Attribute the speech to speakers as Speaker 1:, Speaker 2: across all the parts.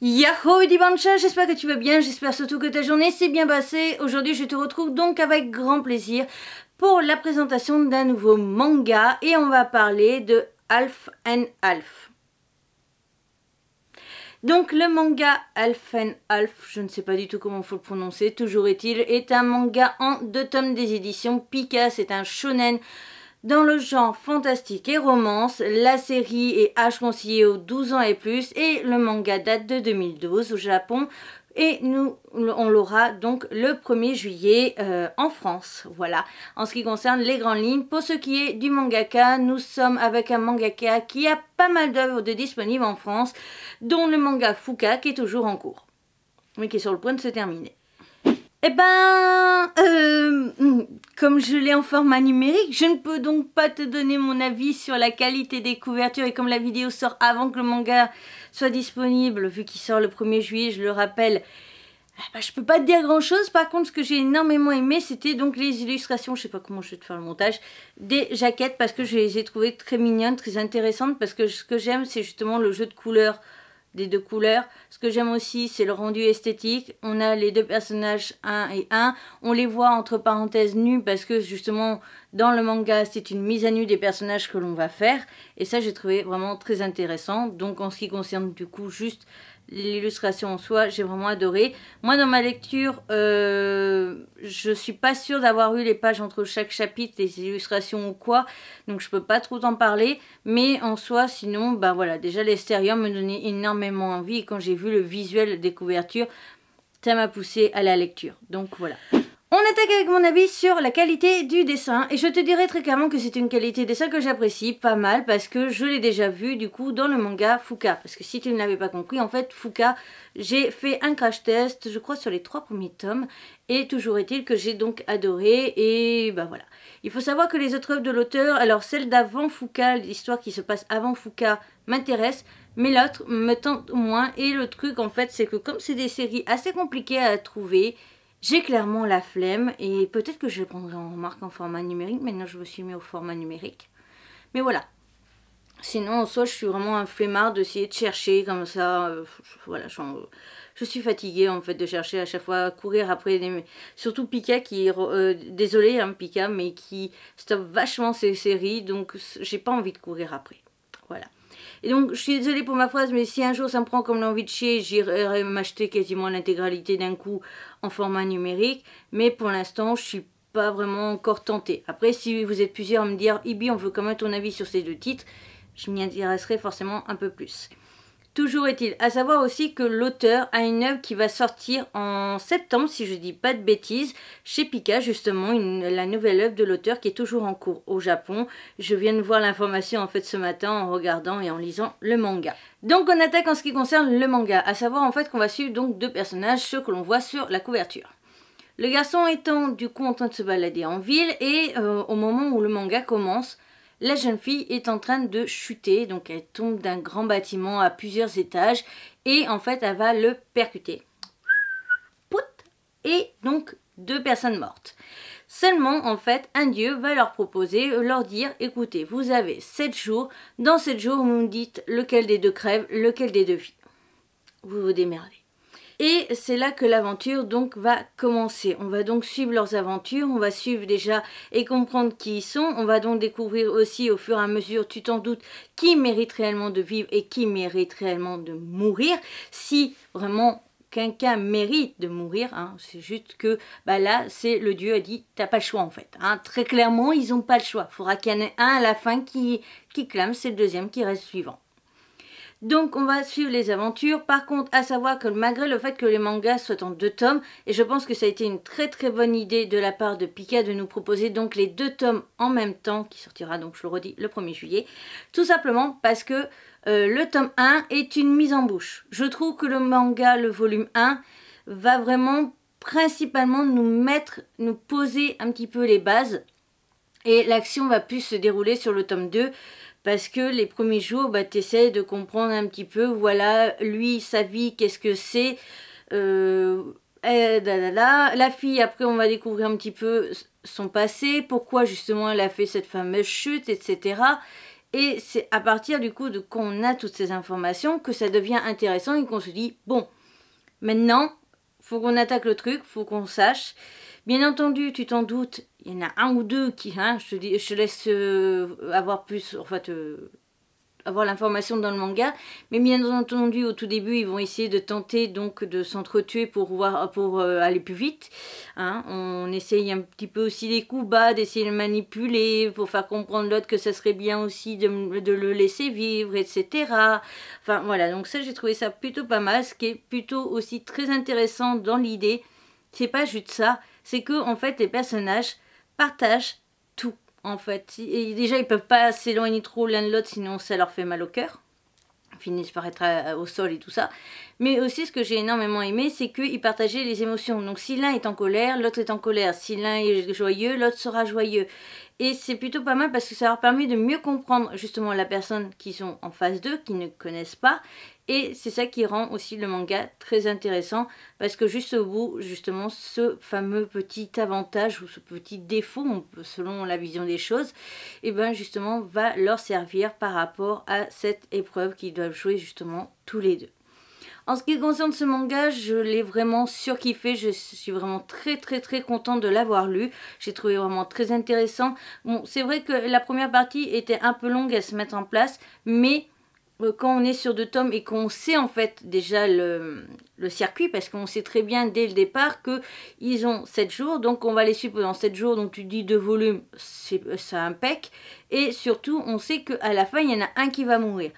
Speaker 1: Yahoo bancha, j'espère que tu vas bien, j'espère surtout que ta journée s'est bien passée. Aujourd'hui je te retrouve donc avec grand plaisir pour la présentation d'un nouveau manga et on va parler de Alf and Alf. Donc le manga Alf and Alf, je ne sais pas du tout comment il faut le prononcer, toujours est-il, est un manga en deux tomes des éditions Pika, c'est un shonen dans le genre fantastique et romance, la série est âge conseillé aux 12 ans et plus et le manga date de 2012 au Japon et nous on l'aura donc le 1er juillet euh, en France. Voilà. En ce qui concerne les grandes lignes, pour ce qui est du mangaka, nous sommes avec un mangaka qui a pas mal d'œuvres de disponibles en France, dont le manga Fuka qui est toujours en cours, mais qui est sur le point de se terminer. Eh ben, euh, comme je l'ai en format numérique, je ne peux donc pas te donner mon avis sur la qualité des couvertures et comme la vidéo sort avant que le manga soit disponible, vu qu'il sort le 1er juillet, je le rappelle, je ah bah, je peux pas te dire grand chose. Par contre, ce que j'ai énormément aimé, c'était donc les illustrations. Je sais pas comment je vais te faire le montage. Des jaquettes parce que je les ai trouvées très mignonnes, très intéressantes. Parce que ce que j'aime, c'est justement le jeu de couleurs des deux couleurs. Ce que j'aime aussi, c'est le rendu esthétique. On a les deux personnages 1 et 1. On les voit entre parenthèses nus parce que justement, dans le manga, c'est une mise à nu des personnages que l'on va faire. Et ça, j'ai trouvé vraiment très intéressant. Donc, en ce qui concerne du coup juste l'illustration en soi, j'ai vraiment adoré. Moi, dans ma lecture, je euh, je suis pas sûre d'avoir eu les pages entre chaque chapitre, les illustrations ou quoi, donc je peux pas trop en parler. Mais en soi, sinon, bah voilà, déjà l'extérieur me donnait énormément envie. Et quand j'ai vu le visuel des couvertures, ça m'a poussé à la lecture. Donc voilà. On attaque avec mon avis sur la qualité du dessin et je te dirai très clairement que c'est une qualité de dessin que j'apprécie pas mal parce que je l'ai déjà vu du coup dans le manga Fuka parce que si tu ne l'avais pas compris en fait Fuka j'ai fait un crash test je crois sur les trois premiers tomes et toujours est-il que j'ai donc adoré et bah voilà. Il faut savoir que les autres œuvres de l'auteur, alors celle d'avant Fuka, l'histoire qui se passe avant Fuka m'intéresse mais l'autre me tente moins et le truc en fait c'est que comme c'est des séries assez compliquées à trouver j'ai clairement la flemme et peut-être que je prendrai en remarque en format numérique. Maintenant, je me suis mis au format numérique. Mais voilà. Sinon, en soi, je suis vraiment un flemmard d'essayer de chercher comme ça. Euh, voilà, je, suis fatiguée en fait de chercher à chaque fois, courir après Surtout Pika qui... est euh, désolé, hein, Pika, mais qui stoppe vachement ses séries. Donc, j'ai pas envie de courir après. Voilà. Et donc, je suis désolée pour ma phrase, mais si un jour ça me prend comme l'envie de chier, j'irai m'acheter quasiment l'intégralité d'un coup en format numérique. Mais pour l'instant, je suis pas vraiment encore tentée. Après, si vous êtes plusieurs à me dire, Ibi, on veut quand même ton avis sur ces deux titres, je m'y intéresserai forcément un peu plus. Toujours est-il à savoir aussi que l'auteur a une œuvre qui va sortir en septembre, si je dis pas de bêtises, chez Pika, justement, la nouvelle œuvre de l'auteur qui est toujours en cours au Japon. Je viens de voir l'information en fait ce matin en regardant et en lisant le manga. Donc on attaque en ce qui concerne le manga, à savoir en fait qu'on va suivre donc deux personnages, ceux que l'on voit sur la couverture. Le garçon étant du coup en train de se balader en ville et euh, au moment où le manga commence, la jeune fille est en train de chuter, donc elle tombe d'un grand bâtiment à plusieurs étages et en fait elle va le percuter. Pout Et donc deux personnes mortes. Seulement, en fait, un dieu va leur proposer, leur dire, écoutez, vous avez sept jours, dans sept jours, vous me dites lequel des deux crève, lequel des deux vit. Vous vous démerdez. Et c'est là que l'aventure donc va commencer. On va donc suivre leurs aventures, on va suivre déjà et comprendre qui ils sont. On va donc découvrir aussi au fur et à mesure, tu t'en doutes, qui mérite réellement de vivre et qui mérite réellement de mourir. Si vraiment quelqu'un mérite de mourir, hein, c'est juste que bah là, c'est le Dieu a dit, t'as pas le choix en fait. Hein. Très clairement, ils n'ont pas le choix. il Faudra qu'il y en ait un à la fin qui, qui clame, c'est le deuxième qui reste suivant. Donc on va suivre les aventures. Par contre, à savoir que malgré le fait que les mangas soient en deux tomes, et je pense que ça a été une très très bonne idée de la part de Pika de nous proposer donc les deux tomes en même temps, qui sortira donc je le redis le 1er juillet, tout simplement parce que euh, le tome 1 est une mise en bouche. Je trouve que le manga, le volume 1, va vraiment principalement nous mettre, nous poser un petit peu les bases et l'action va plus se dérouler sur le tome 2 parce que les premiers jours, bah, tu essaies de comprendre un petit peu, voilà, lui, sa vie, qu'est-ce que c'est. Euh, La fille, après, on va découvrir un petit peu son passé, pourquoi justement elle a fait cette fameuse chute, etc. Et c'est à partir du coup de qu'on a toutes ces informations que ça devient intéressant et qu'on se dit, bon, maintenant, faut qu'on attaque le truc, faut qu'on sache. Bien entendu, tu t'en doutes, il y en a un ou deux qui, hein, je, te dis, je laisse euh, avoir plus, en fait, euh, avoir l'information dans le manga, mais bien entendu, au tout début, ils vont essayer de tenter donc de s'entretuer pour, voir, pour euh, aller plus vite. Hein. On essaye un petit peu aussi des coups bas, d'essayer de manipuler pour faire comprendre l'autre que ça serait bien aussi de, de, le laisser vivre, etc. Enfin voilà, donc ça, j'ai trouvé ça plutôt pas mal, ce qui est plutôt aussi très intéressant dans l'idée. C'est pas juste ça, c'est que en fait les personnages partagent tout en fait. Et déjà ils peuvent pas s'éloigner trop l'un de l'autre sinon ça leur fait mal au cœur finissent par être euh, au sol et tout ça. Mais aussi, ce que j'ai énormément aimé, c'est qu'ils partageaient les émotions. Donc, si l'un est en colère, l'autre est en colère. Si l'un est joyeux, l'autre sera joyeux. Et c'est plutôt pas mal parce que ça leur permet de mieux comprendre justement la personne qui sont en face d'eux, qu'ils ne connaissent pas, et c'est ça qui rend aussi le manga très intéressant parce que juste au bout, justement, ce fameux petit avantage ou ce petit défaut, selon la vision des choses, et eh bien justement va leur servir par rapport à cette épreuve qu'ils doivent jouer justement tous les deux. En ce qui concerne ce manga, je l'ai vraiment surkiffé, je suis vraiment très très très contente de l'avoir lu, j'ai trouvé vraiment très intéressant. Bon, c'est vrai que la première partie était un peu longue à se mettre en place, mais euh, quand on est sur deux tomes et qu'on sait en fait déjà le, circuit, parce qu'on sait très bien dès le départ que ils ont 7 jours, donc on va les suivre pendant 7 jours, donc tu dis deux volumes, euh, ça peck. et surtout on sait qu'à la fin il y en a un qui va mourir.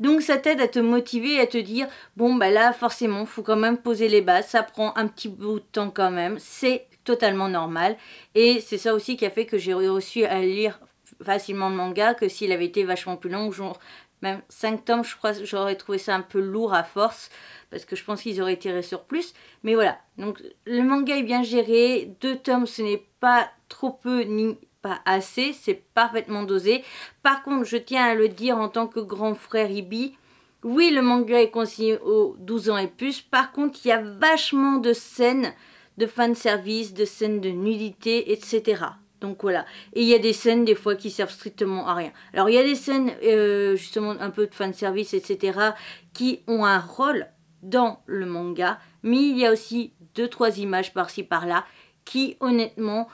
Speaker 1: Donc ça t'aide à te motiver, à te dire, bon bah là forcément faut quand même poser les bases, ça prend un petit bout de temps quand même, c'est totalement normal, et c'est ça aussi qui a fait que j'ai réussi à lire facilement le manga que s'il avait été vachement plus long, genre même 5 tomes, je crois, j'aurais trouvé ça un peu lourd à force, parce que je pense qu'ils auraient tiré sur plus. Mais voilà, donc le manga est bien géré, 2 tomes, ce n'est pas trop peu ni pas assez, c'est parfaitement dosé. Par contre, je tiens à le dire en tant que grand frère Ibi, oui, le manga est consigné aux 12 ans et plus. Par contre, il y a vachement de scènes de service, de scènes de nudité, etc. Donc voilà. Et il y a des scènes des fois qui servent strictement à rien. Alors il y a des scènes euh, justement un peu de fanservice, service, etc. qui ont un rôle dans le manga, mais il y a aussi deux trois images par-ci par-là qui honnêtement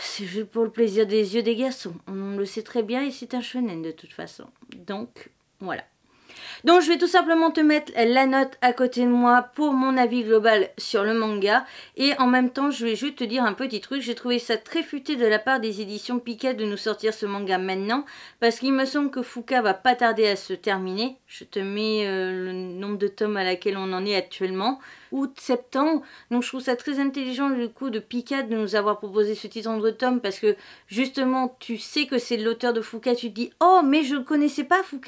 Speaker 1: c'est juste pour le plaisir des yeux des garçons. On le sait très bien et c'est un shonen de toute façon. Donc voilà. Donc je vais tout simplement te mettre la note à côté de moi pour mon avis global sur le manga. Et en même temps, je vais juste te dire un petit truc. J'ai trouvé ça très futé de la part des éditions Piquet de nous sortir ce manga maintenant. Parce qu'il me semble que Fuka va pas tarder à se terminer. Je te mets euh, le nombre de tomes à laquelle on en est actuellement août-septembre. Donc je trouve ça très intelligent du coup de Picard de nous avoir proposé ce titre en de tomes parce que justement tu sais que c'est l'auteur de Foucault, tu te dis oh mais je ne connaissais pas Foucault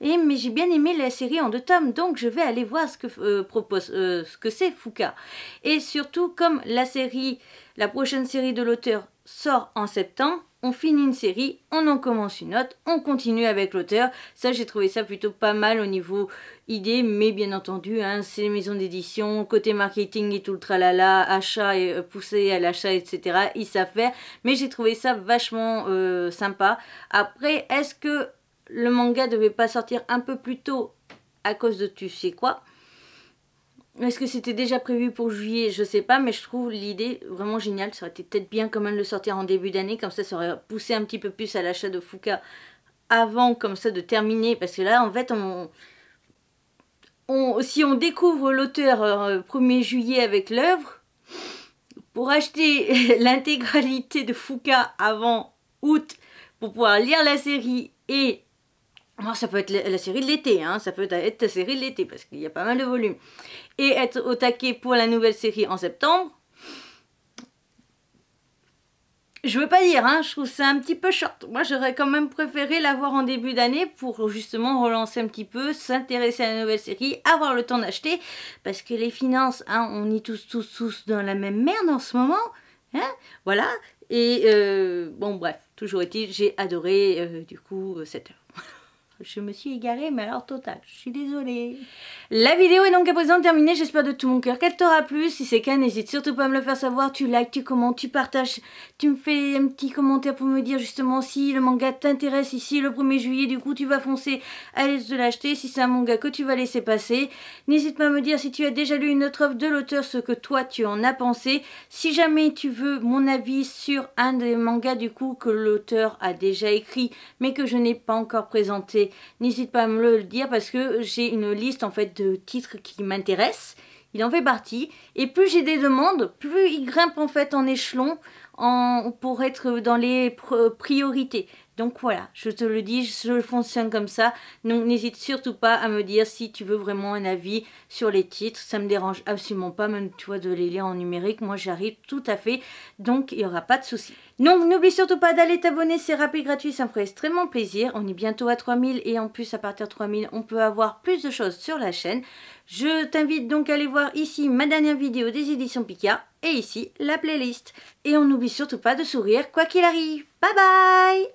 Speaker 1: et mais j'ai bien aimé la série en deux tomes donc je vais aller voir ce que euh, propose euh, ce que c'est Fouca Et surtout comme la série la prochaine série de l'auteur sort en septembre, on finit une série, on en commence une autre, on continue avec l'auteur. Ça, j'ai trouvé ça plutôt pas mal au niveau idée, mais bien entendu, hein, c'est les maisons d'édition, côté marketing et tout le tralala, achat et euh, pousser à l'achat, etc. Ils savent faire, mais j'ai trouvé ça vachement euh, sympa. Après, est-ce que le manga devait pas sortir un peu plus tôt à cause de tu sais quoi est-ce que c'était déjà prévu pour juillet Je sais pas, mais je trouve l'idée vraiment géniale. Ça aurait été peut-être bien quand même de le sortir en début d'année, comme ça ça aurait poussé un petit peu plus à l'achat de Fouca avant comme ça de terminer, parce que là en fait on... si on découvre l'auteur 1er euh, juillet avec l'œuvre, pour acheter l'intégralité de Fouca avant août, pour pouvoir lire la série et alors, ça peut être la série de l'été, hein, ça peut être la série de l'été parce qu'il y a pas mal de volume. Et être au taquet pour la nouvelle série en septembre, je veux pas dire, hein, je trouve ça un petit peu short. Moi, j'aurais quand même préféré l'avoir en début d'année pour justement relancer un petit peu, s'intéresser à la nouvelle série, avoir le temps d'acheter. Parce que les finances, hein, on est tous, tous, tous dans la même merde en ce moment. Hein voilà. Et euh, bon, bref, toujours est-il, j'ai adoré euh, du coup euh, cette Je me suis égarée, mais alors total. Je suis désolée. La vidéo est donc à présent terminée. J'espère de tout mon cœur qu'elle t'aura plu. Si c'est le cas, n'hésite surtout pas à me le faire savoir. Tu likes, tu commentes, tu partages. Tu me fais un petit commentaire pour me dire justement si le manga t'intéresse ici le 1er juillet. Du coup, tu vas foncer à l'aise de l'acheter. Si c'est un manga que tu vas laisser passer, n'hésite pas à me dire si tu as déjà lu une autre œuvre de l'auteur, ce que toi tu en as pensé. Si jamais tu veux mon avis sur un des mangas du coup que l'auteur a déjà écrit, mais que je n'ai pas encore présenté n'hésite pas à me le dire parce que j'ai une liste en fait de titres qui m'intéressent. Il en fait partie. Et plus j'ai des demandes, plus il grimpe en fait en échelon pour être dans les priorités. Donc voilà, je te le dis, je fonctionne comme ça. Donc n'hésite surtout pas à me dire si tu veux vraiment un avis sur les titres. Ça me dérange absolument pas, même tu vois, de les lire en numérique. Moi j'arrive tout à fait, donc il n'y aura pas de souci. Donc n'oublie surtout pas d'aller t'abonner, c'est rapide, gratuit, ça me ferait extrêmement plaisir. On est bientôt à 3000 et en plus à partir de 3000 on peut avoir plus de choses sur la chaîne. Je t'invite donc à aller voir ici ma dernière vidéo des éditions Pika et ici la playlist. Et on n'oublie surtout pas de sourire quoi qu'il arrive. Bye bye